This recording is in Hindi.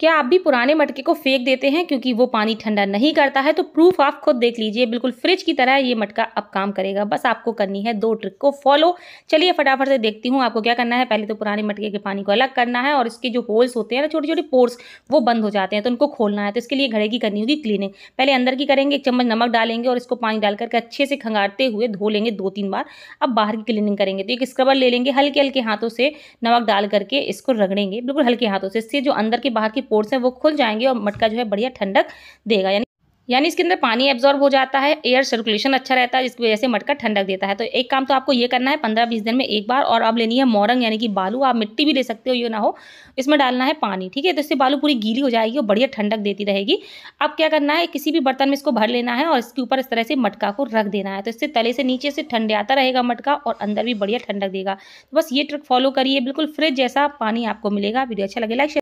क्या आप भी पुराने मटके को फेंक देते हैं क्योंकि वो पानी ठंडा नहीं करता है तो प्रूफ आप खुद देख लीजिए बिल्कुल फ्रिज की तरह ये मटका अब काम करेगा बस आपको करनी है दो ट्रिक को फॉलो चलिए फटाफट से देखती हूँ आपको क्या करना है पहले तो पुराने मटके के पानी को अलग करना है और इसके जो होल्स होते हैं ना छोटे छोटे पोर्स वो बंद हो जाते हैं तो उनको खोलना है तो इसके लिए घड़े की करनी होगी क्लीनिंग पहले अंदर की करेंगे एक चम्मच नमक डालेंगे और इसको पानी डाल करके अच्छे से खंगारते हुए धो लेंगे दो तीन बार अब बाहर की क्लीनिंग करेंगे तो एक स्क्रबर ले लेंगे हल्के हल्के हाथों से नमक डाल करके इसको रगड़ेंगे बिल्कुल हल्के हाथों से इससे जो अंदर के बाहर की पोर्स हैं वो खुल जाएंगे और मटका जो है बढ़िया ठंडक देगा यानी यानी इसके अंदर पानी एब्जॉर्ब हो जाता है एयर सर्कुलेशन अच्छा रहता है जिसकी वजह से मटका ठंडक देता है तो एक काम तो आपको ये करना है पंद्रह बीस दिन में एक बार और अब लेनी है मोरंग यानी कि बालू आप मिट्टी भी ले सकते हो ये ना हो इसमें डालना है पानी ठीक है तो इससे बालू पूरी गीली हो जाएगी और बढ़िया ठंडक देती रहेगी अब क्या करना है किसी भी बर्तन में इसको भर लेना है और इसके ऊपर इस तरह से मटका को रख देना है तो इससे तले से नीचे से ठंडे आता रहेगा मटका और अंदर भी बढ़िया ठंडक देगा तो बस ये ट्रिक फॉलो करिए बिल्कुल फ्रिज जैसा पानी आपको मिलेगा वीडियो अच्छा लगे लाइक